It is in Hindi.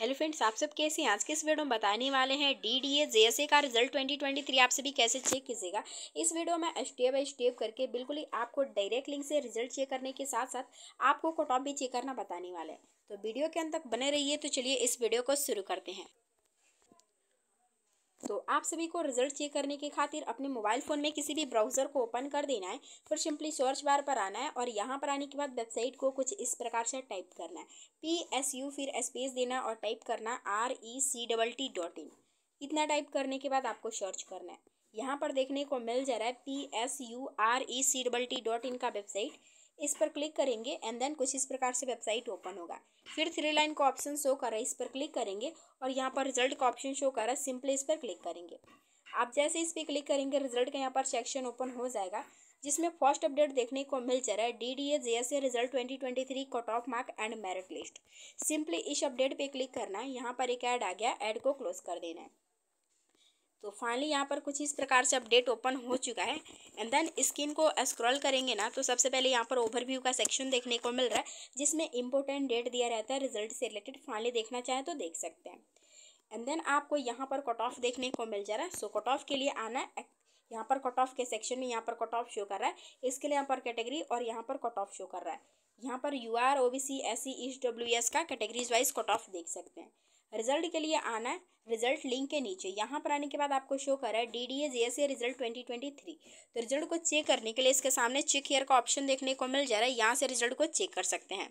हेलो फ्रेंड्स आप सब कैसे हैं आज के इस वीडियो में बताने वाले हैं D D A J S A का रिजल्ट 2023 आप सभी कैसे चेक कीजिएगा इस वीडियो में स्टेप बाई स्टेप करके बिल्कुल ही आपको डायरेक्ट लिंक से रिजल्ट चेक करने के साथ साथ आपको कोटॉप भी चेक करना बताने वाले हैं तो वीडियो के अंत तक बने रहिए तो चलिए इस वीडियो को शुरू करते हैं दोस्तों आप सभी को रिजल्ट चेक करने के खातिर अपने मोबाइल फ़ोन में किसी भी ब्राउज़र को ओपन कर देना है फिर सिंपली सर्च बार पर आना है और यहाँ पर आने के बाद वेबसाइट को कुछ इस प्रकार से टाइप करना है पी एस यू फिर स्पेस देना और टाइप करना R E C double T dot in इतना टाइप करने के बाद आपको सर्च करना है यहाँ पर देखने को मिल जा रहा है P S U R E C double T dot in का वेबसाइट इस पर क्लिक करेंगे एंड देन कुछ इस प्रकार से वेबसाइट ओपन होगा फिर थ्री लाइन का ऑप्शन शो कर रहा है इस पर क्लिक करेंगे और यहाँ पर रिजल्ट का ऑप्शन शो कर रहा है सिंपली इस पर क्लिक करेंगे आप जैसे इस पर क्लिक करेंगे रिजल्ट का यहाँ पर सेक्शन ओपन हो जाएगा जिसमें फर्स्ट अपडेट देखने को मिल जा रहा है D D A J S A result twenty twenty three cut off mark and merit list simply इस अपडेट पे क्लिक करना है यहाँ पर एक ऐड आ गया ऐड को क्लोज कर देना है तो फाइनली यहाँ पर कुछ इस प्रकार से अपडेट ओपन हो चुका है एंड देन स्क्रीन को स्क्रॉल करेंगे ना तो सबसे पहले यहाँ पर ओवरव्यू का सेक्शन देखने को मिल रहा है जिसमें इंपॉर्टेंट डेट दिया रहता है रिजल्ट से रिलेटेड फाइनली देखना चाहें तो देख सकते हैं एंड देन आपको यहाँ पर कट ऑफ देखने को मिल जा रहा है सो कट ऑफ के लिए आना है यहाँ पर कट ऑफ के सेक्शन में यहाँ पर कट ऑफ शो कर रहा है इसके लिए यहाँ पर कैटेगरी और यहाँ पर कट ऑफ शो कर रहा है यहाँ पर U R O B C S C E W S का कैटेगरीज वाइज कट ऑफ देख सकते हैं रिजल्ट के लिए आना है रिजल्ट लिंक के नीचे यहाँ पर आने के बाद आपको शो कर रहा है D D A S result twenty twenty three तो रिजल्ट को चेक करने के लिए इसके सामने चेक हेयर का ऑप्शन देखने को मिल जा रहा है यहाँ से रिजल्ट को चेक कर सकते हैं